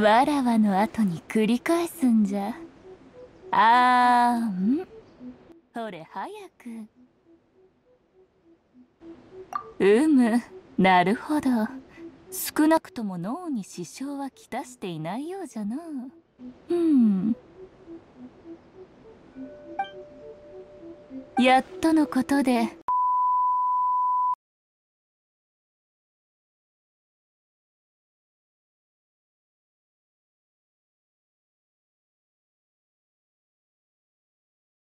わらわの後に繰り返すんじゃあーんほれ早くうむなるほど少なくとも脳に支障はきたしていないようじゃのうんやっとのことで